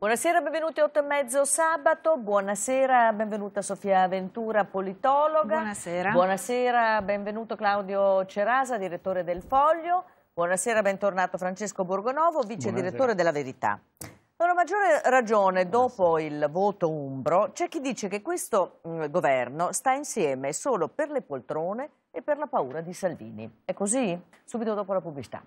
Buonasera, benvenuti a 8 e mezzo sabato, buonasera, benvenuta Sofia Ventura, politologa. Buonasera. Buonasera, benvenuto Claudio Cerasa, direttore del Foglio. Buonasera, bentornato Francesco Borgonovo, vice buonasera. direttore della Verità. Per una maggiore ragione, dopo il voto umbro, c'è chi dice che questo mh, mm, governo sta insieme solo per le poltrone e per la paura di Salvini. È così? Subito dopo la pubblicità.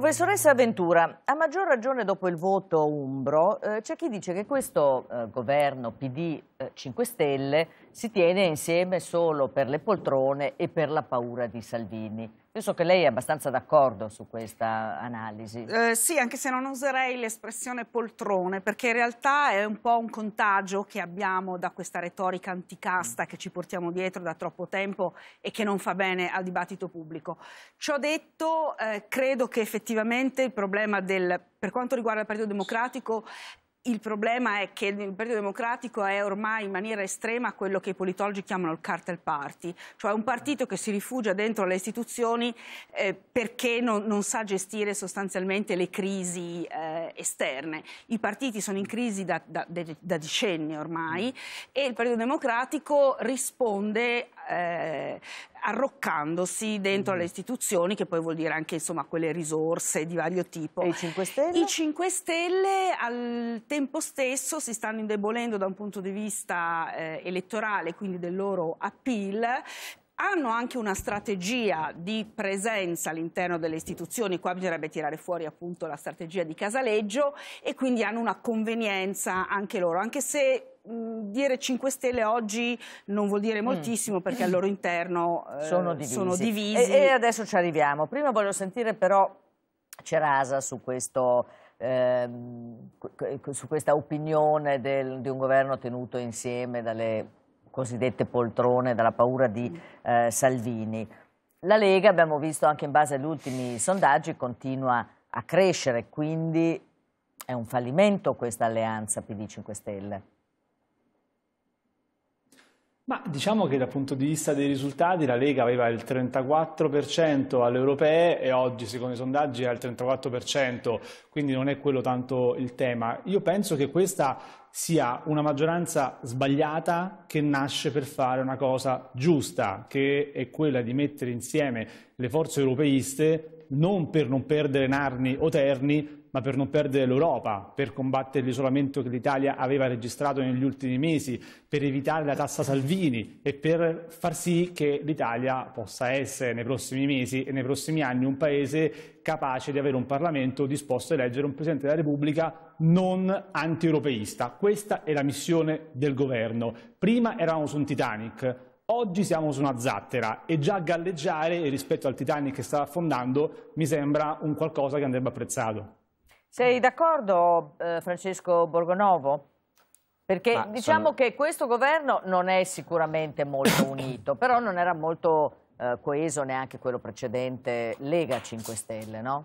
Professoressa Ventura, a maggior ragione dopo il voto umbro, eh, c'è chi dice che questo eh, governo PD eh, 5 Stelle si tiene insieme solo per le poltrone e per la paura di Salvini. Penso che lei è abbastanza d'accordo su questa analisi. Eh, sì, anche se non userei l'espressione poltrone, perché in realtà è un po' un contagio che abbiamo da questa retorica anticasta mm. che ci portiamo dietro da troppo tempo e che non fa bene al dibattito pubblico. Ciò detto, eh, credo che effettivamente il problema del, per quanto riguarda il Partito Democratico il problema è che il Partito Democratico è ormai in maniera estrema quello che i politologi chiamano il cartel party, cioè un partito che si rifugia dentro le istituzioni eh, perché non, non, sa gestire sostanzialmente le crisi eh, esterne. I partiti sono in crisi da, da, da decenni ormai mm. e il Partito Democratico risponde eh, arroccandosi dentro mm. Mm-hmm. le istituzioni, che poi vuol dire anche insomma, quelle risorse di vario tipo. E i 5 Stelle? I 5 Stelle al tempo stesso si stanno indebolendo da un punto di vista eh, elettorale, quindi del loro appeal, hanno anche una strategia di presenza all'interno delle istituzioni, qua bisognerebbe tirare fuori appunto la strategia di Casaleggio e quindi hanno una convenienza anche loro, anche se dire 5 Stelle oggi non vuol dire mm. moltissimo mm. perché al loro interno eh, sono divisi. Sono divisi. E, e, adesso ci arriviamo. Prima voglio sentire però Cerasa su, questo, eh, su questa opinione del, di un governo tenuto insieme dalle cosiddette poltrone, dalla paura di mm. eh, Salvini. La Lega, abbiamo visto anche in base agli ultimi sondaggi, continua a crescere, quindi è un fallimento questa alleanza PD 5 Stelle. Ma diciamo che dal punto di vista dei risultati la Lega aveva il 34% alle europee e oggi secondo i sondaggi è al 34%, quindi non è quello tanto il tema. Io penso che questa sia una maggioranza sbagliata che nasce per fare una cosa giusta, che è quella di mettere insieme le forze europeiste non per non perdere Narni o Terni, ma per non perdere l'Europa, per combattere l'isolamento che l'Italia aveva registrato negli ultimi mesi, per evitare la tassa Salvini e per far sì che l'Italia possa essere nei prossimi mesi e nei prossimi anni un paese capace di avere un Parlamento disposto a eleggere un Presidente della Repubblica non anti-europeista. Questa è la missione del governo. Prima eravamo su un Titanic, Oggi siamo su una zattera e già galleggiare rispetto al Titanic che sta affondando mi sembra un qualcosa che andrebbe apprezzato. Sei d'accordo, eh, Francesco Borgonovo? Perché Ma diciamo sono... che questo governo non è sicuramente molto unito, però non era molto eh, coeso neanche quello precedente Lega 5 Stelle, no?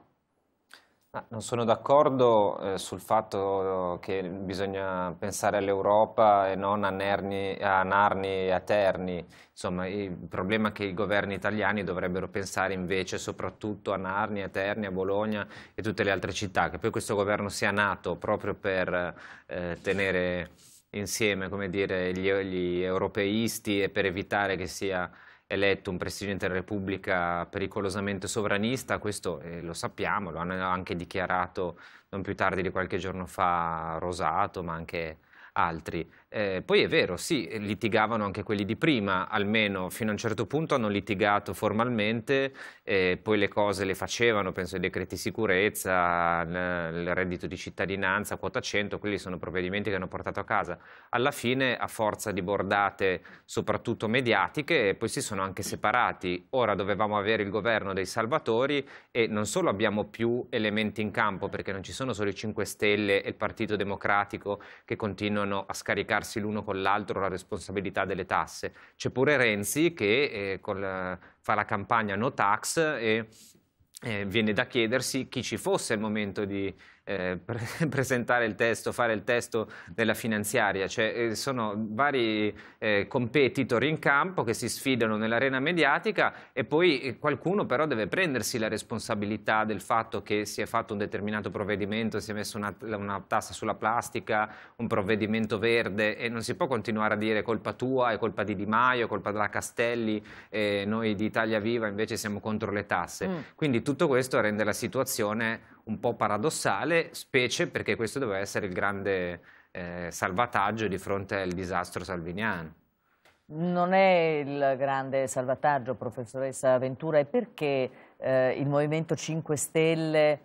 non sono d'accordo eh, sul fatto che bisogna pensare all'Europa e non a, Nerni, a, Narni e a Terni. Insomma, il problema è che i governi italiani dovrebbero pensare invece soprattutto a Narni, a Terni, a Bologna e tutte le altre città, che poi questo governo sia nato proprio per eh, tenere insieme dire, gli, gli europeisti e per evitare che sia eletto un Presidente della Repubblica pericolosamente sovranista, questo eh, lo sappiamo, lo hanno anche dichiarato non più tardi di qualche giorno fa Rosato, ma anche altri. Eh, poi è vero, sì, litigavano anche quelli di prima, almeno fino a un certo punto hanno litigato formalmente, eh, poi le cose le facevano, penso ai decreti sicurezza, il reddito di cittadinanza, quota 100, quelli sono provvedimenti che hanno portato a casa. Alla fine, a forza di bordate soprattutto mediatiche, poi si sono anche separati. Ora dovevamo avere il governo dei salvatori e non solo abbiamo più elementi in campo, perché non ci sono solo i 5 Stelle e il Partito Democratico che continuano a scaricarsi scambiarsi l'uno con l'altro la responsabilità delle tasse. C'è pure Renzi che eh, la, fa la campagna no tax e eh, viene da chiedersi chi ci fosse al momento di, eh, pre presentare il testo, fare il testo della finanziaria, cioè eh, sono vari eh, competitor in campo che si sfidano nell'arena mediatica e poi eh, qualcuno però deve prendersi la responsabilità del fatto che si è fatto un determinato provvedimento, si è messo una, una tassa sulla plastica, un provvedimento verde e non si può continuare a dire colpa tua, è colpa di Di Maio, è colpa della Castelli, eh, noi di Italia Viva invece siamo contro le tasse. Mm. Quindi tutto questo rende la situazione un po' paradossale, specie perché questo doveva essere il grande eh, salvataggio di fronte al disastro salviniano. Non è il grande salvataggio, professoressa Ventura, e perché eh, il Movimento 5 Stelle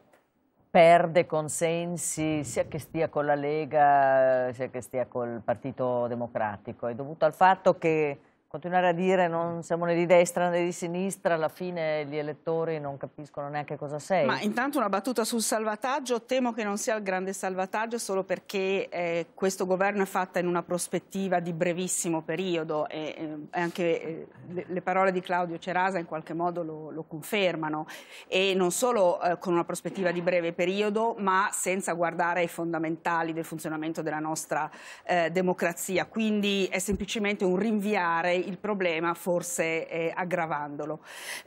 perde consensi sia che stia con la Lega sia che stia col Partito Democratico? È dovuto al fatto che continuare a dire non siamo né di destra né di sinistra, alla fine gli elettori non capiscono neanche cosa sei. Ma intanto una battuta sul salvataggio, temo che non sia il grande salvataggio solo perché eh, questo governo è fatto in una prospettiva di brevissimo periodo e, eh, e anche eh, le, parole di Claudio Cerasa in qualche modo lo, lo confermano e non solo eh, con una prospettiva di breve periodo ma senza guardare ai fondamentali del funzionamento della nostra eh, democrazia, quindi è semplicemente un rinviare il problema, forse eh, aggravandolo.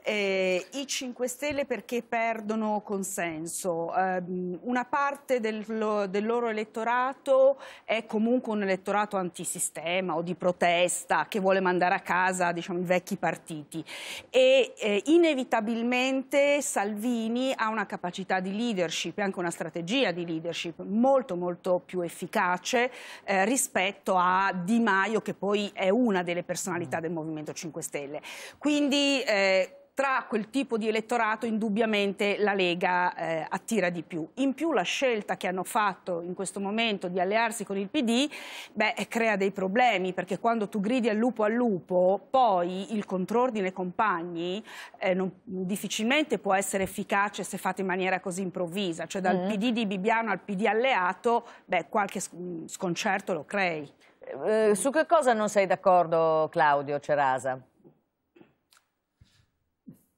Eh, I 5 Stelle perché perdono consenso? Eh, una parte del, del, loro elettorato è comunque un elettorato antisistema o di protesta che vuole mandare a casa diciamo, i vecchi partiti e eh, inevitabilmente Salvini ha una capacità di leadership e anche una strategia di leadership molto molto più efficace eh, rispetto a Di Maio che poi è una delle personalità personalità del Movimento 5 Stelle. Quindi eh, tra quel tipo di elettorato indubbiamente la Lega eh, attira di più. In più la scelta che hanno fatto in questo momento di allearsi con il PD beh, eh, crea dei problemi perché quando tu gridi al lupo al lupo poi il contrordine compagni eh, non, difficilmente può essere efficace se fatto in maniera così improvvisa, cioè dal mm. PD di Bibbiano al PD alleato beh, qualche mm, sconcerto lo crei. Eh, su che cosa non sei d'accordo Claudio Cerasa?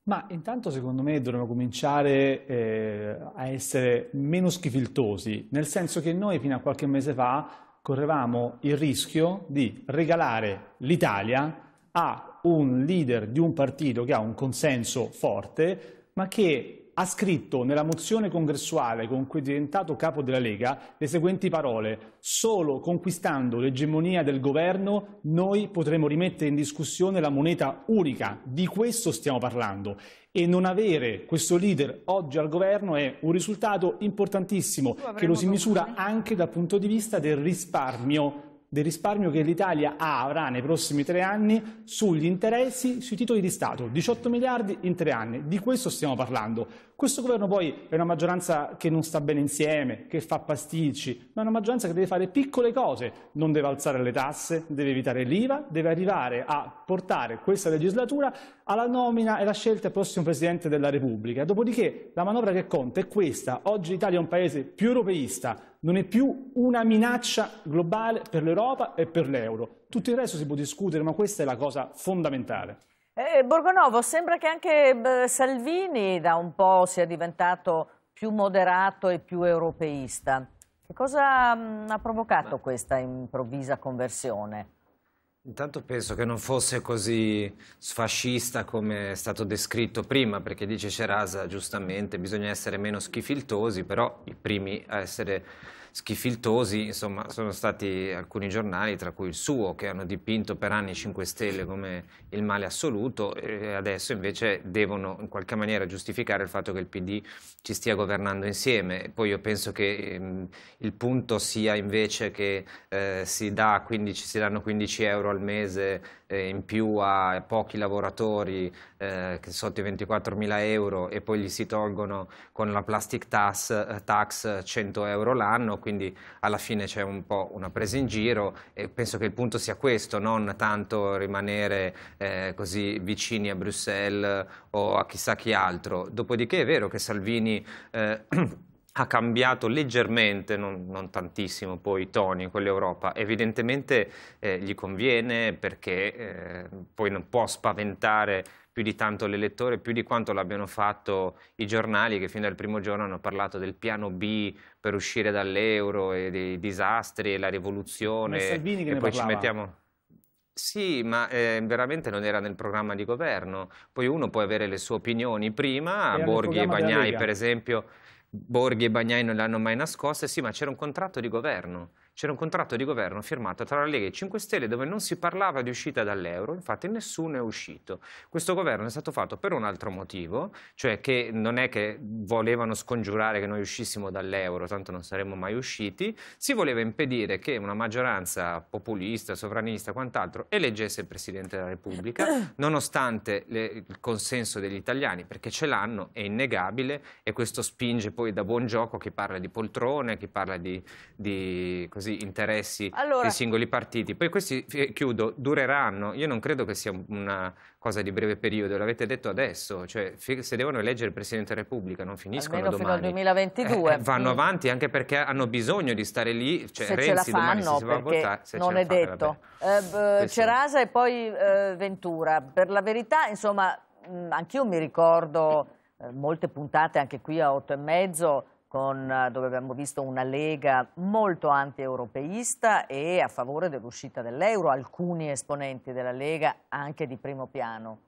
Ma intanto secondo me dovremmo cominciare eh, a essere meno schifiltosi, nel senso che noi fino a qualche mese fa correvamo il rischio di regalare l'Italia a un leader di un partito che ha un consenso forte, ma che ha scritto nella mozione congressuale con cui è diventato capo della Lega le seguenti parole «Solo conquistando l'egemonia del governo noi potremo rimettere in discussione la moneta unica». Di questo stiamo parlando e non avere questo leader oggi al governo è un risultato importantissimo che lo si misura anche dal punto di vista del risparmio del risparmio che l'Italia avrà nei prossimi tre anni sugli interessi sui titoli di Stato. 18 miliardi in tre anni, di questo stiamo parlando. Questo governo poi è una maggioranza che non sta bene insieme, che fa pasticci, ma è una maggioranza che deve fare piccole cose, non deve alzare le tasse, deve evitare l'IVA, deve arrivare a portare questa legislatura alla nomina e alla scelta del prossimo Presidente della Repubblica. Dopodiché la manovra che conta è questa. Oggi l'Italia è un paese più europeista, non è più una minaccia globale per l'Europa e per l'euro. Tutto il resto si può discutere, ma questa è la cosa fondamentale. Eh, Borgonovo, sembra che anche Salvini da un po' sia diventato più moderato e più europeista. Che cosa mh, ha provocato Ma... questa improvvisa conversione? Intanto penso che non fosse così sfascista come è stato descritto prima, perché dice Cerasa giustamente bisogna essere meno schifiltosi, però i primi a essere schifiltosi, insomma, sono stati alcuni giornali, tra cui il suo, che hanno dipinto per anni 5 Stelle come il male assoluto e adesso invece devono in qualche maniera giustificare il fatto che il PD ci stia governando insieme. Poi io penso che ehm, il punto sia invece che eh, si, dà 15, si danno 15 euro al mese eh, in più a pochi lavoratori eh, sotto i 24 mila euro e poi gli si tolgono con la plastic tax, eh, tax 100 euro l'anno, quindi alla fine c'è un po' una presa in giro e penso che il punto sia questo, non tanto rimanere eh, così vicini a Bruxelles o a chissà chi altro. Dopodiché è vero che Salvini... Eh, ha cambiato leggermente, non, non, tantissimo poi i toni con l'Europa, evidentemente eh, gli conviene perché eh, poi non può spaventare più di tanto l'elettore, più di quanto l'abbiano fatto i giornali che fin dal primo giorno hanno parlato del piano B per uscire dall'euro e dei disastri e la rivoluzione. Ma è Salvini che e ne poi ci mettiamo... Sì, ma eh, veramente non era nel programma di governo. Poi uno può avere le sue opinioni prima, era Borghi e Bagnai per esempio Borghi e Bagnai non l'hanno mai nascosta, sì, ma c'era un contratto di governo c'era un contratto di governo firmato tra la Lega e i 5 Stelle dove non si parlava di uscita dall'euro, infatti nessuno è uscito. Questo governo è stato fatto per un altro motivo, cioè che non è che volevano scongiurare che noi uscissimo dall'euro, tanto non saremmo mai usciti, si voleva impedire che una maggioranza populista, sovranista, quant'altro, eleggesse il Presidente della Repubblica, nonostante le, il consenso degli italiani, perché ce l'hanno, è innegabile, e questo spinge poi da buon gioco chi parla di poltrone, chi parla di, di così, così, interessi allora... dei singoli partiti. Poi questi, eh, chiudo, dureranno. Io non credo che sia una cosa di breve periodo, l'avete detto adesso. Cioè, se devono eleggere il Presidente della Repubblica, non finiscono Almeno domani. fino al 2022. Eh, eh, vanno mm. avanti anche perché hanno bisogno di stare lì. Cioè, se Renzi ce la fanno, domani si va a votare. non è fanno, detto. Eh, Cerasa e poi eh, Ventura. Per la verità, insomma, mm, anch'io mi ricordo eh, molte puntate anche qui a otto e mezzo con, eh, dove abbiamo visto una Lega molto anti-europeista e a favore dell'uscita dell'euro, alcuni esponenti della Lega anche di primo piano.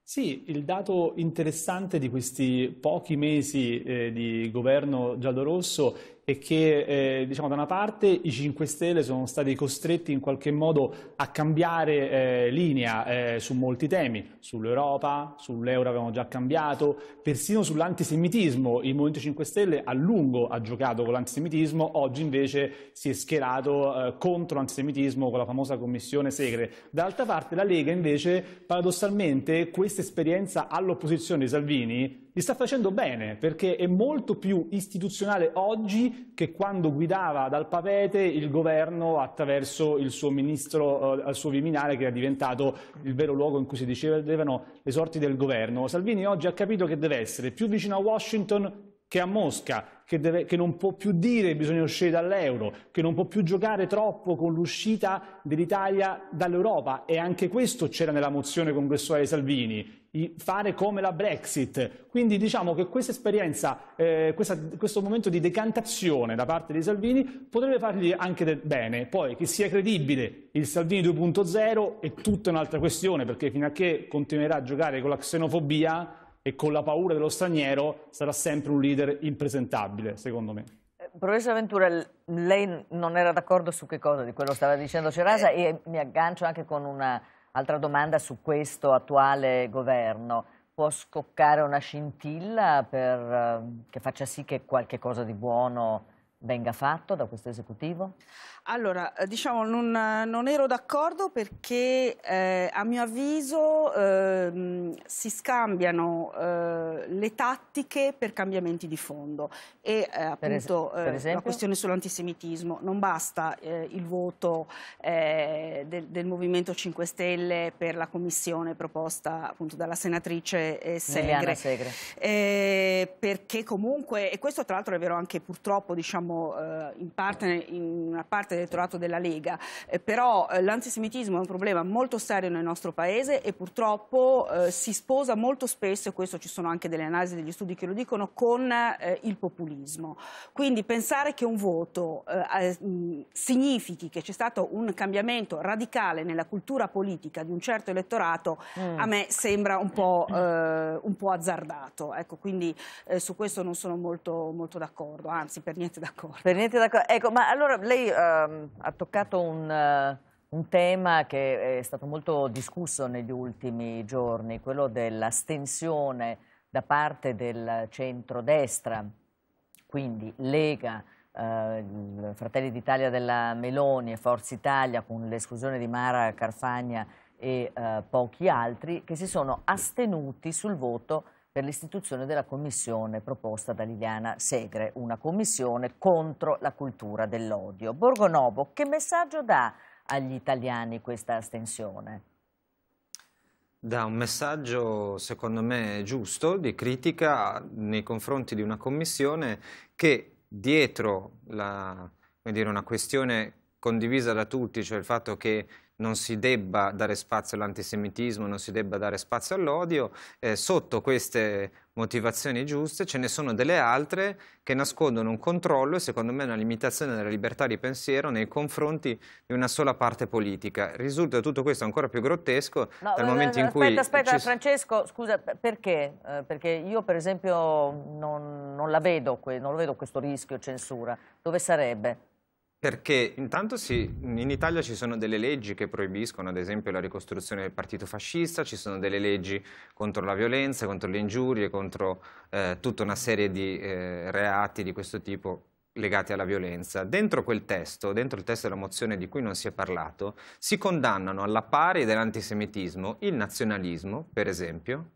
Sì, il dato interessante di questi pochi mesi eh, di governo giallorosso è che eh, diciamo, da una parte i 5 Stelle sono stati costretti in qualche modo a cambiare eh, linea eh, su molti temi, sull'Europa, sull'euro avevamo già cambiato, persino sull'antisemitismo, il Movimento 5 Stelle a lungo ha giocato con l'antisemitismo, oggi invece si è schierato eh, contro l'antisemitismo con la famosa commissione Segre. D'altra parte la Lega invece paradossalmente questa esperienza all'opposizione di Salvini gli sta facendo bene perché è molto più istituzionale oggi che quando guidava dal papete il governo attraverso il suo ministro, eh, il suo Viminale che era diventato il vero luogo in cui si dicevano le sorti del governo. Salvini oggi ha capito che deve essere più vicino a Washington che a Mosca, che, deve, che, non può più dire che bisogna uscire dall'euro, che non può più giocare troppo con l'uscita dell'Italia dall'Europa e anche questo c'era nella mozione congressuale di Salvini, fare come la Brexit. Quindi diciamo che questa esperienza, eh, questa, questo momento di decantazione da parte di Salvini potrebbe fargli anche del bene. Poi che sia credibile il Salvini 2.0 è tutta un'altra questione perché fino a che continuerà a giocare con la xenofobia e con la paura dello straniero sarà sempre un leader impresentabile, secondo me. Eh, professor Ventura, lei non era d'accordo su che cosa di quello stava dicendo Cerasa e mi aggancio anche con un'altra domanda su questo attuale governo. Può scoccare una scintilla per, eh, che faccia sì che qualche cosa di buono venga fatto da questo esecutivo? Allora, eh, diciamo, non, non ero d'accordo perché eh, a mio avviso eh, si scambiano eh, le tattiche per cambiamenti di fondo e eh, appunto eh, per la questione sull'antisemitismo. Non basta il voto del, del, Movimento 5 Stelle per la commissione proposta appunto dalla senatrice Segre, Segre. perché comunque, e questo tra l'altro è vero anche purtroppo diciamo siamo eh, in, parte, in una parte dell'elettorato della Lega, eh, però eh, l'antisemitismo è un problema molto serio nel nostro paese e purtroppo si sposa molto spesso, e questo ci sono anche delle analisi degli studi che lo dicono, con il populismo. Quindi pensare che un voto significhi che c'è stato un cambiamento radicale nella cultura politica di un certo elettorato mm. a me sembra un po', eh, un po azzardato. Ecco, quindi eh, su questo non sono molto, molto d'accordo, anzi per niente d'accordo d'accordo. Per niente d'accordo. Ecco, ma allora lei uh, ha toccato un, uh, un, tema che è stato molto discusso negli ultimi giorni, quello dell'astensione da parte del centrodestra, quindi Lega, uh, Fratelli d'Italia della Meloni e Forza Italia, con l'esclusione di Mara Carfagna e eh, pochi altri, che si sono astenuti sul voto per l'istituzione della commissione proposta da Liliana Segre, una commissione contro la cultura dell'odio. Borgonovo, che messaggio dà agli italiani questa astensione? Da un messaggio, secondo me, giusto, di critica nei confronti di una commissione che dietro la, dire, una questione condivisa da tutti, cioè il fatto che non si debba dare spazio all'antisemitismo, non si debba dare spazio all'odio, eh, sotto queste motivazioni giuste ce ne sono delle altre che nascondono un controllo e secondo me una limitazione della libertà di pensiero nei confronti di una sola parte politica. Risulta tutto questo ancora più grottesco no, dal momento aspetta, in cui... Aspetta, aspetta, ci... Francesco, scusa, perché? Eh, perché io per esempio non, non, vedo, non vedo questo rischio censura. Dove sarebbe? Perché intanto sì, in Italia ci sono delle leggi che proibiscono ad esempio la ricostruzione del partito fascista, ci sono delle leggi contro la violenza, contro le ingiurie, contro eh, tutta una serie di eh, reati di questo tipo legati alla violenza. Dentro quel testo, dentro il testo della mozione di cui non si è parlato, si condannano alla pari dell'antisemitismo il nazionalismo, per esempio,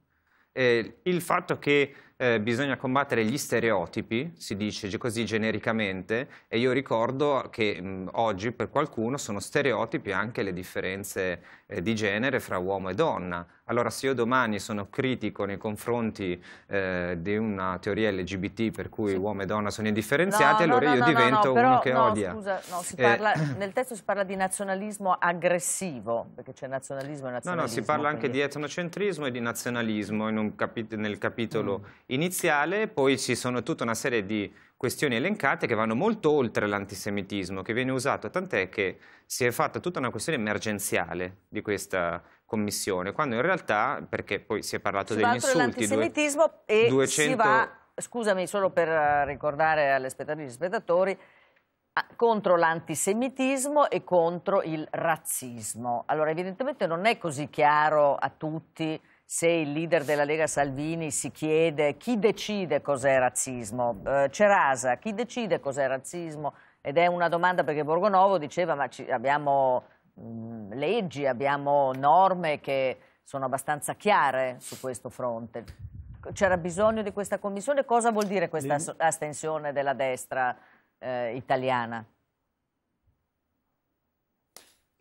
eh, il fatto che eh, bisogna combattere gli stereotipi, si dice così genericamente, e io ricordo che mh, oggi per qualcuno sono stereotipi anche le differenze eh, di genere fra uomo e donna. Allora se io domani sono critico nei confronti eh, di una teoria LGBT per cui sì. uomo e donna sono indifferenziati, no, allora no, io no, divento però, uno che odia. Scusa, eh. parla, nel testo si parla di nazionalismo aggressivo, perché c'è nazionalismo e nazionalismo. No, no, si parla quindi... anche di etnocentrismo e di nazionalismo capi nel capitolo mm. iniziale, poi ci sono tutta una serie di questioni elencate che vanno molto oltre l'antisemitismo, che viene usato, tant'è che si è fatta tutta una questione emergenziale di questa commissione, quando in realtà, perché poi si è parlato degli insulti... l'antisemitismo e 200... si va, scusami solo per ricordare agli spettatori, e spettatori, contro l'antisemitismo e contro il razzismo. Allora evidentemente non è così chiaro a tutti se il leader della Lega Salvini si chiede chi decide cos'è razzismo, eh, Cerasa, chi decide cos'è razzismo? Ed è una domanda perché Borgonovo diceva ma ci, abbiamo mh, mm, leggi, abbiamo norme che sono abbastanza chiare su questo fronte. C'era bisogno di questa commissione? Cosa vuol dire questa astensione della destra eh, italiana?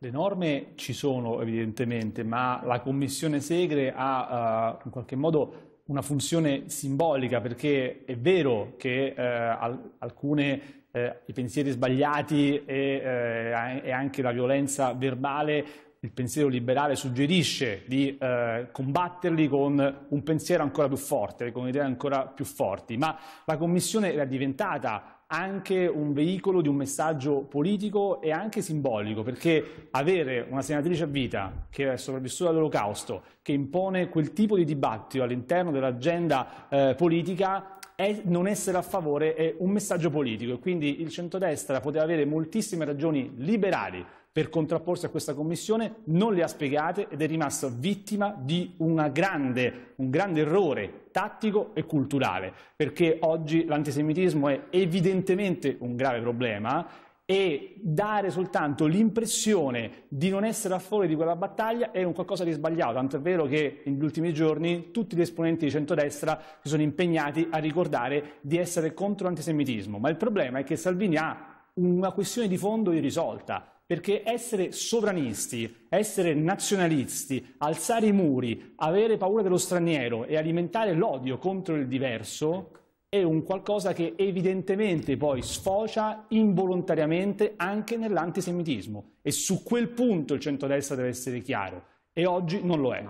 Le norme ci sono evidentemente, ma la Commissione Segre ha eh, in qualche modo una funzione simbolica perché è vero che eh, al, alcune eh, i pensieri sbagliati e, eh, e, anche la violenza verbale, il pensiero liberale suggerisce di eh, combatterli con un pensiero ancora più forte, con idee ancora più forti, ma la Commissione era diventata anche un veicolo di un messaggio politico e anche simbolico, perché avere una senatrice a vita che è sopravvissuta all'olocausto, che impone quel tipo di dibattito all'interno dell'agenda eh, politica è non essere a favore è un messaggio politico e quindi il centrodestra poteva avere moltissime ragioni liberali per contrapporsi a questa commissione, non le ha spiegate ed è rimasta vittima di grande, un grande errore tattico e culturale, perché oggi l'antisemitismo è evidentemente un grave problema e dare soltanto l'impressione di non essere a fuori di quella battaglia è un qualcosa di sbagliato, tanto è vero che negli ultimi giorni tutti gli esponenti di centrodestra si sono impegnati a ricordare di essere contro l'antisemitismo, ma il problema è che Salvini ha una questione di fondo irrisolta, perché essere sovranisti, essere nazionalisti, alzare i muri, avere paura dello straniero e alimentare l'odio contro il diverso è un qualcosa che evidentemente poi sfocia involontariamente anche nell'antisemitismo. E su quel punto il centrodestra deve essere chiaro. E oggi non lo è.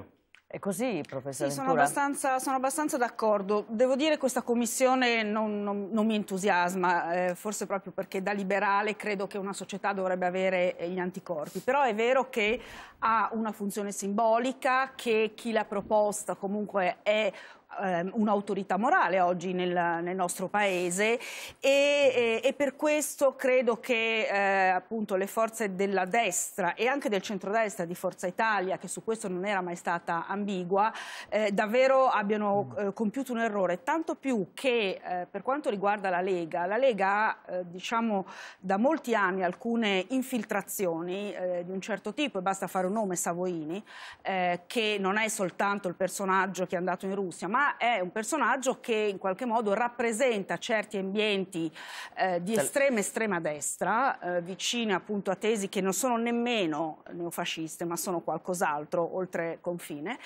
È così, professore? Sì, sono abbastanza, abbastanza d'accordo. Devo dire che questa commissione non, non, non mi entusiasma, eh, forse proprio perché da liberale credo che una società dovrebbe avere eh, gli anticorpi. Però è vero che ha una funzione simbolica, che chi l'ha proposta comunque è Ehm, un'autorità morale oggi nel, nel nostro paese e, e, e, per questo credo che eh, appunto le forze della destra e anche del centrodestra di Forza Italia, che su questo non era mai stata ambigua, eh, davvero abbiano mm. eh, compiuto un errore, tanto più che eh, per quanto riguarda la Lega, la Lega ha eh, diciamo da molti anni alcune infiltrazioni eh, di un certo tipo e basta fare un nome Savoini, che non è soltanto il personaggio che è andato in Russia, ma è un personaggio che in qualche modo rappresenta certi ambienti eh, di cioè estrema estrema destra, eh, vicini appunto a tesi che non sono nemmeno neofasciste, ma sono qualcos'altro oltre confine.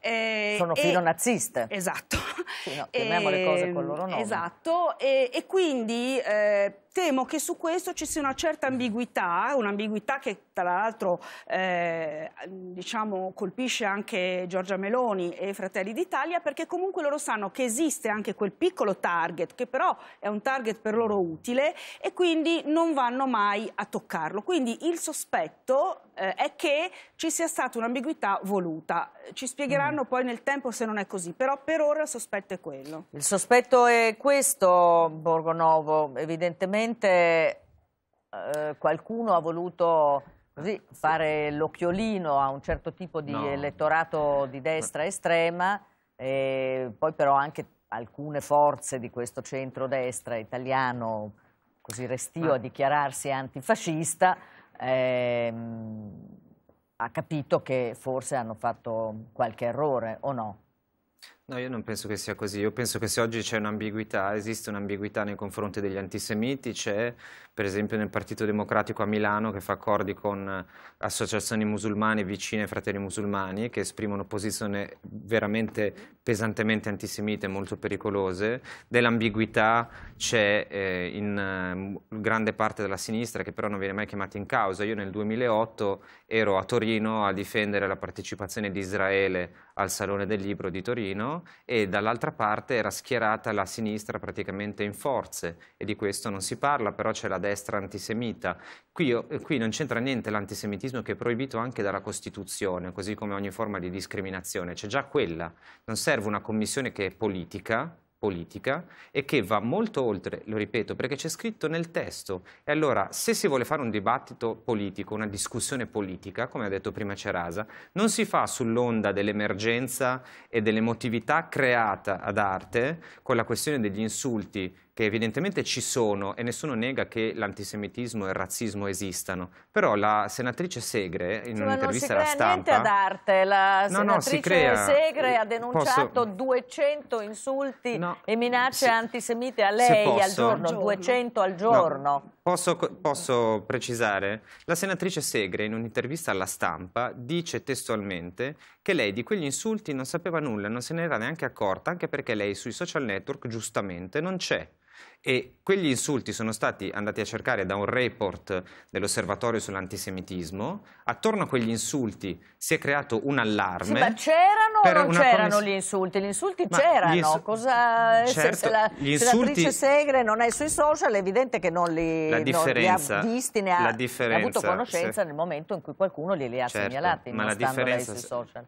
Eh, sono filonaziste. Esatto. Sì, no, chiamiamo le cose col loro nome. Ehm, esatto, e, e quindi eh, temo che su questo ci sia una certa mm. ambiguità, un'ambiguità che tra l'altro eh, diciamo, colpisce anche Giorgia Meloni e Fratelli d'Italia, perché comunque loro sanno che esiste anche quel piccolo target, che però è un target per loro mm. utile e quindi non vanno mai a toccarlo. Quindi il sospetto eh, è che ci sia stata un'ambiguità voluta. Ci spiegheranno mm. poi nel tempo se non è così, però per ora il sospetto è quello. Il sospetto è questo, Borgonovo, evidentemente sicuramente eh, qualcuno ha voluto così, eh, fare l'occhiolino a un certo tipo di no. elettorato di destra eh. estrema, e poi però anche alcune forze di questo centrodestra italiano così restio ah. a dichiararsi antifascista, ehm, ha capito che forse hanno fatto qualche errore o no? No, io non penso che sia così. Io penso che se oggi c'è un'ambiguità, esiste un'ambiguità nei confronti degli antisemiti, c'è per esempio nel Partito Democratico a Milano che fa accordi con associazioni musulmane vicine ai fratelli musulmani che esprimono posizioni veramente pesantemente antisemite, molto pericolose. Dell'ambiguità c'è eh, in eh, grande parte della sinistra che però non viene mai chiamata in causa. Io nel 2008 ero a Torino a difendere la partecipazione di Israele al Salone del Libro di Torino e dall'altra parte era schierata la sinistra praticamente in forze e di questo non si parla, però c'è la destra antisemita. Qui, eh, qui non c'entra niente l'antisemitismo che è proibito anche dalla Costituzione, così come ogni forma di discriminazione, c'è già quella. Non serve una commissione che è politica, politica e che va molto oltre, lo ripeto, perché c'è scritto nel testo. E allora, se si vuole fare un dibattito politico, una discussione politica, come ha detto prima Cerasa, non si fa sull'onda dell'emergenza e dell'emotività creata ad arte con la questione degli insulti che evidentemente ci sono e nessuno nega che l'antisemitismo e il razzismo esistano, però la senatrice Segre in un'intervista alla stampa... Non si crea niente ad arte, la no, senatrice no, crea... Segre ha eh, denunciato posso... 200 insulti no, e minacce se... antisemite a lei al giorno, giorno, 200 al giorno. Posso, posso, precisare? La senatrice Segre, in un'intervista alla stampa, dice testualmente che lei di quegli insulti non sapeva nulla, non se ne era neanche accorta, anche perché lei sui social network, giustamente, non c'è. E quegli insulti sono stati andati a cercare da un report dell'osservatorio sull'antisemitismo. Attorno a quegli insulti si è creato un allarme. Sì, ma c'erano o non c'erano gli insulti? Gli insulti c'erano. Insu Cosa... Certo, se, la, gli Segre non è sui social è evidente che non li, la differenza, non li ha visti, ne ha, ha avuto conoscenza se... nel momento in cui qualcuno glieli ha certo, segnalati. Ma la differenza... Sui social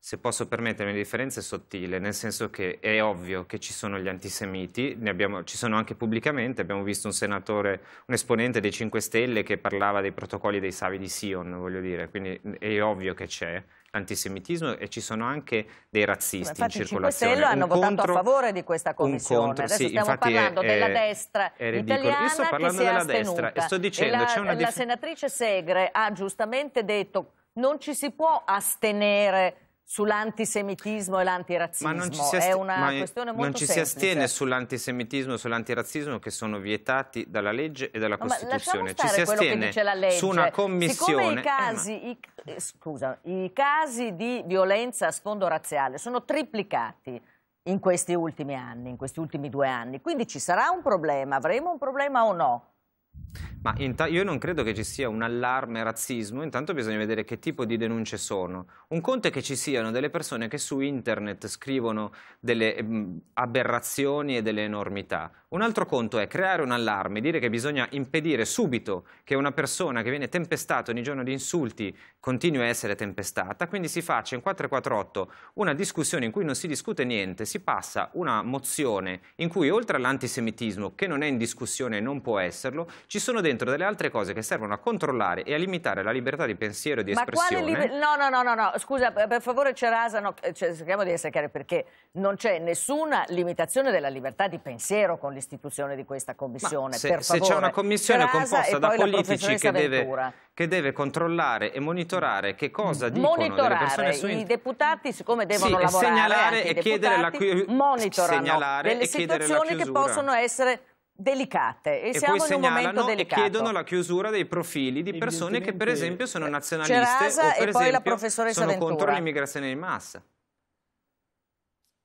se posso permettermi, la differenza è sottile, nel senso che è ovvio che ci sono gli antisemiti, abbiamo, ci sono anche pubblicamente, abbiamo visto un senatore, un esponente dei 5 Stelle che parlava dei protocolli dei savi di Sion, voglio dire, quindi è ovvio che c'è l'antisemitismo e ci sono anche dei razzisti in circolazione. I 5 Stelle hanno contro, votato a favore di questa commissione, contro, adesso sì, stiamo parlando è, della destra italiana Io sto parlando della destra e sto dicendo... E la, la senatrice Segre ha giustamente detto non ci si può astenere sull'antisemitismo e l'antirazzismo. Ma non ci si, asti- non ci si astiene sull'antisemitismo e sull'antirazzismo che sono vietati dalla legge e dalla no, Costituzione. Ci si astiene su una commissione. I casi, eh, ma... i, eh, scusa, i casi di violenza a sfondo razziale sono triplicati in questi ultimi anni, in questi ultimi due anni. Quindi ci sarà un problema, avremo un problema o no? Ma io non credo che ci sia un allarme razzismo, intanto bisogna vedere che tipo di denunce sono. Un conto è che ci siano delle persone che su internet scrivono delle ehm, aberrazioni e delle enormità. Un altro conto è creare un allarme, dire che bisogna impedire subito che una persona che viene tempestata ogni giorno di insulti continui a essere tempestata, quindi si faccia in 448 una discussione in cui non si discute niente, si passa una mozione in cui oltre all'antisemitismo, che non è in discussione e non può esserlo, ci sono sono dentro delle altre cose che servono a controllare e a limitare la libertà di pensiero e di Ma espressione. Liber... No, no, no, no, no, scusa, per favore Cerasano, eh, cioè, cerchiamo di essere chiari perché non c'è nessuna limitazione della libertà di pensiero con l'istituzione di questa commissione. Ma se, se c'è una commissione Cerasa composta da politici che deve, che deve, controllare e monitorare che cosa dicono monitorare. persone su I deputati, siccome devono sì, lavorare, segnalare e deputati, chiedere la, segnalare delle situazioni che possono essere delicate e, e siamo poi segnalano e chiedono la chiusura dei profili di persone che per esempio sono nazionaliste Cerasa o per esempio sono Ventura. contro l'immigrazione di massa.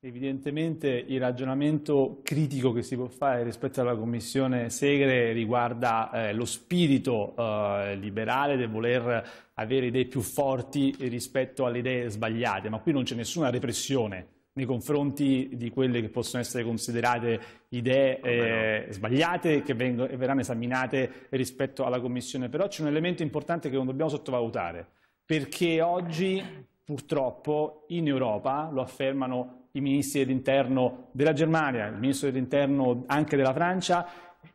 Evidentemente il ragionamento critico che si può fare rispetto alla Commissione Segre riguarda eh, lo spirito eh, liberale del voler avere idee più forti rispetto alle idee sbagliate, ma qui non c'è nessuna repressione nei confronti di quelle che possono essere considerate idee eh, sbagliate che vengono, verranno esaminate rispetto alla Commissione. Però c'è un elemento importante che non dobbiamo sottovalutare, perché oggi purtroppo in Europa, lo affermano i ministri dell'interno della Germania, il ministro dell'interno anche della Francia,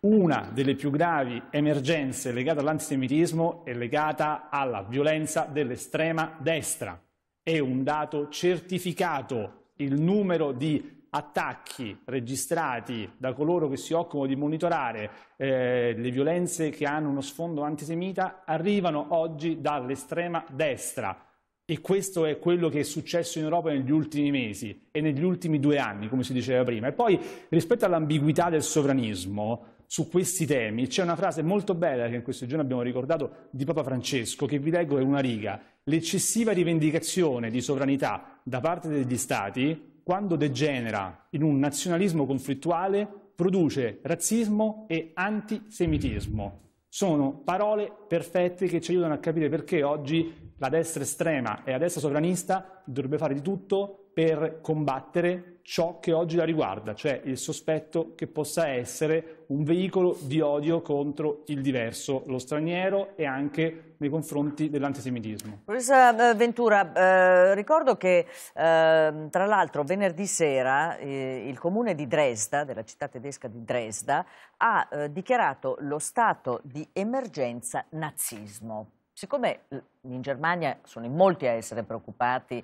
una delle più gravi emergenze legate all'antisemitismo è legata alla violenza dell'estrema destra. È un dato certificato il numero di attacchi registrati da coloro che si occupano di monitorare eh, le violenze che hanno uno sfondo antisemita arrivano oggi dall'estrema destra e questo è quello che è successo in Europa negli ultimi mesi e negli ultimi due anni, come si diceva prima. E poi rispetto all'ambiguità del sovranismo, su questi temi. C'è una frase molto bella che in questi giorni abbiamo ricordato di Papa Francesco, che vi leggo in una riga. L'eccessiva rivendicazione di sovranità da parte degli Stati, quando degenera in un nazionalismo conflittuale, produce razzismo e antisemitismo. Sono parole perfette che ci aiutano a capire perché oggi la destra estrema e la destra sovranista dovrebbe fare di tutto per combattere ciò che oggi la riguarda, cioè il sospetto che possa essere un veicolo di odio contro il diverso, lo straniero e anche nei confronti dell'antisemitismo. Professor eh, Ventura, eh, ricordo che eh, tra l'altro venerdì sera eh, il comune di Dresda, della città tedesca di Dresda, ha eh, dichiarato lo stato di emergenza nazismo. Siccome in Germania sono in molti a essere preoccupati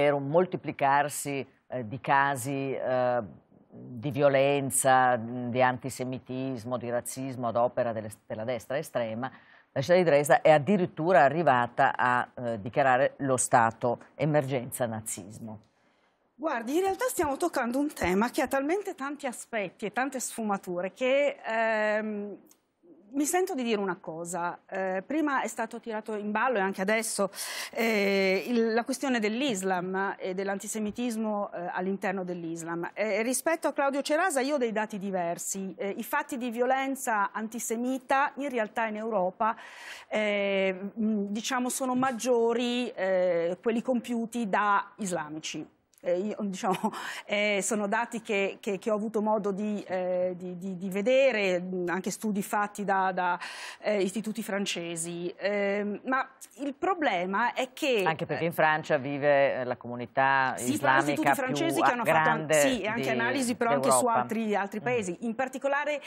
per un moltiplicarsi eh, di casi eh, di violenza, di antisemitismo, di razzismo ad opera delle, della destra estrema, la città di Dresda è addirittura arrivata a eh, dichiarare lo stato emergenza nazismo. Guardi, in realtà stiamo toccando un tema che ha talmente tanti aspetti e tante sfumature che ehm, mi sento di dire una cosa. Eh, prima è stato tirato in ballo e anche adesso eh, il, la questione dell'Islam e dell'antisemitismo eh, all'interno dell'Islam. Eh, rispetto a Claudio Cerasa io ho dei dati diversi. Eh, I fatti di violenza antisemita in realtà in Europa eh, diciamo sono maggiori quelli compiuti da islamici eh, io, diciamo, eh, sono dati che, che, che, ho avuto modo di, eh, di, di, di vedere, anche studi fatti da, da eh, istituti francesi. Ehm, ma il problema è che... Anche perché in eh, Francia vive eh, la comunità sì, islamica più francesi che hanno fatto sì, anche analisi però anche su altri, altri mm. paesi. Mm. In particolare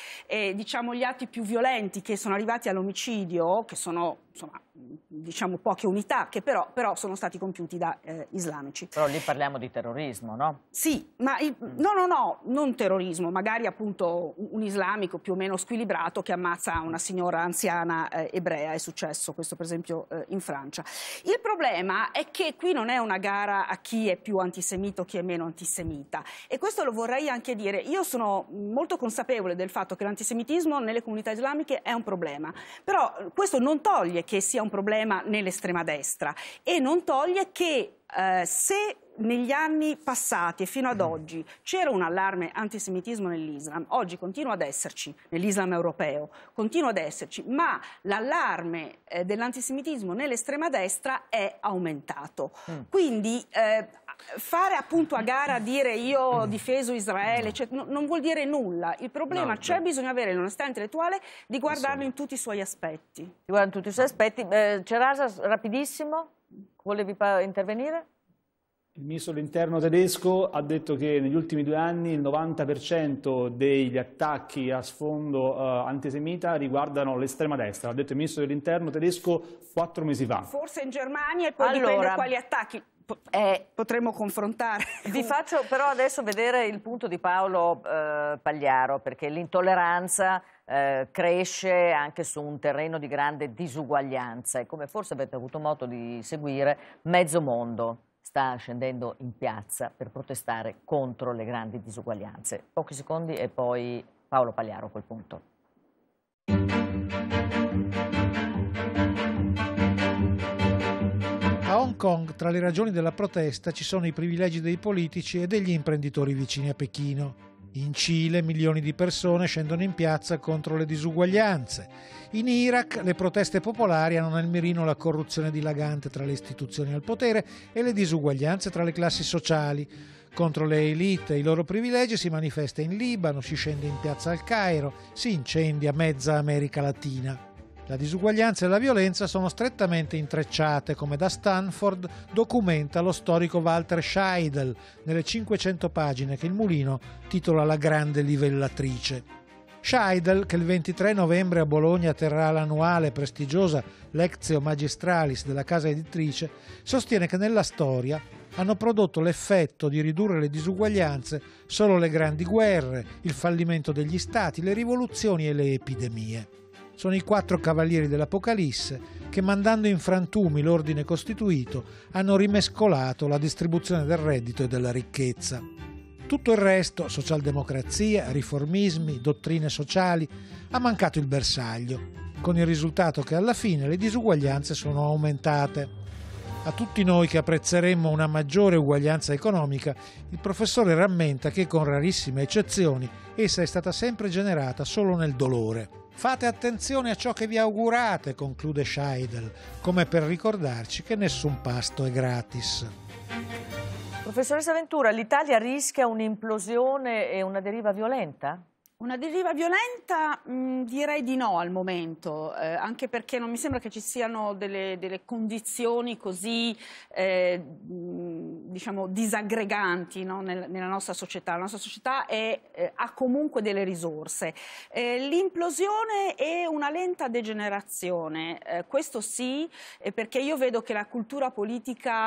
diciamo, gli atti più violenti che sono arrivati all'omicidio, che sono insomma, diciamo poche unità, che però, però sono stati compiuti da eh, islamici. Però lì parliamo di terrorismo, no? Sì, ma il, no, no, no, non terrorismo, magari appunto un islamico più o meno squilibrato che ammazza una signora anziana eh, ebrea, è successo questo per esempio eh, in Francia. Il problema è che qui non è una gara a chi è più antisemita o chi è meno antisemita e questo lo vorrei anche dire. Io sono molto consapevole del fatto che l'antisemitismo nelle comunità islamiche è un problema, però questo non toglie che sia un problema nell'estrema destra e non toglie che eh, se negli anni passati e fino ad oggi c'era un allarme antisemitismo nell'Islam, oggi continua ad esserci, nell'Islam europeo, continua ad esserci, ma l'allarme eh, dell'antisemitismo nell'estrema destra è aumentato. Mm. Quindi eh, fare appunto a gara dire io ho difeso Israele cioè, no, non vuol dire nulla. Il problema no, c'è, cioè, bisogna avere l'onestà intellettuale di guardarlo in tutti i suoi aspetti. Di guardare in tutti i suoi aspetti. Eh, Cerasa, rapidissimo, volevi intervenire? Il ministro dell'interno tedesco ha detto che negli ultimi due anni il 90% degli attacchi a sfondo uh, antisemita riguardano l'estrema destra. Ha detto il ministro dell'interno tedesco quattro mesi fa. Forse in Germania e poi allora, dipende quali attacchi eh, potremmo confrontare. Vi faccio però adesso vedere il punto di Paolo eh, Pagliaro, perché l'intolleranza eh, cresce anche su un terreno di grande disuguaglianza e come forse avete avuto modo di seguire, mezzo mondo sta scendendo in piazza per protestare contro le grandi disuguaglianze. Pochi secondi e poi Paolo Pagliaro a quel punto. Kong tra le ragioni della protesta ci sono i privilegi dei politici e degli imprenditori vicini a Pechino. In Cile milioni di persone scendono in piazza contro le disuguaglianze. In Iraq le proteste popolari hanno nel mirino la corruzione dilagante tra le istituzioni al potere e le disuguaglianze tra le classi sociali. Contro le elite e i loro privilegi si manifesta in Libano, si scende in piazza al Cairo, si incendia mezza America Latina. La disuguaglianza e la violenza sono strettamente intrecciate, come da Stanford documenta lo storico Walter Scheidel nelle 500 pagine che il Mulino titola La grande livellatrice. Scheidel, che il 23 novembre a Bologna terrà l'annuale prestigiosa Lectio Magistralis della casa editrice, sostiene che nella storia hanno prodotto l'effetto di ridurre le disuguaglianze solo le grandi guerre, il fallimento degli stati, le rivoluzioni e le epidemie sono i quattro cavalieri dell'Apocalisse che mandando in frantumi l'ordine costituito hanno rimescolato la distribuzione del reddito e della ricchezza. Tutto il resto, socialdemocrazia, riformismi, dottrine sociali, ha mancato il bersaglio, con il risultato che alla fine le disuguaglianze sono aumentate. A tutti noi che apprezzeremmo una maggiore uguaglianza economica, il professore rammenta che con rarissime eccezioni essa è stata sempre generata solo nel dolore. Fate attenzione a ciò che vi augurate, conclude Scheidel, come per ricordarci che nessun pasto è gratis. Professoressa Ventura, l'Italia rischia un'implosione e una deriva violenta? Una deriva violenta mh, mm, direi di no al momento, eh, anche perché non mi sembra che ci siano delle, delle condizioni così eh, mm, diciamo disaggreganti no? Nel, nella nostra società. La nostra società è, eh, ha comunque delle risorse. Eh, l'implosione è una lenta degenerazione, eh, questo sì, eh, perché io vedo che la cultura politica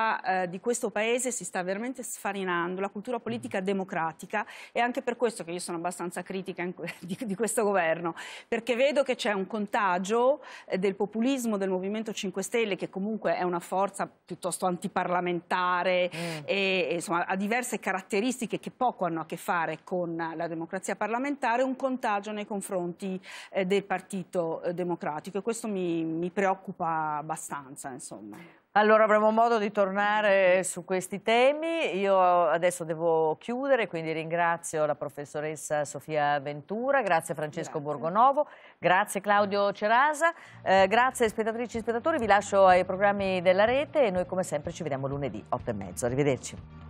di questo paese si sta veramente sfarinando, la cultura politica mm. democratica e anche per questo che io sono abbastanza critica anche di, di questo governo, perché vedo che c'è un contagio eh, del populismo del Movimento 5 Stelle, che comunque è una forza piuttosto antiparlamentare mm. e, insomma, ha diverse caratteristiche che poco hanno a che fare con la democrazia parlamentare, un contagio nei confronti eh, del Partito eh, Democratico e questo mi, mi preoccupa abbastanza. Insomma. Allora avremo modo di tornare su questi temi, io adesso devo chiudere, quindi ringrazio la professoressa Sofia Ventura, grazie Francesco grazie. Borgonovo, grazie Claudio mm. Cerasa, eh, grazie spettatrici e spettatori, vi lascio ai programmi della rete e noi come sempre ci vediamo lunedì 8 e mezzo, arrivederci.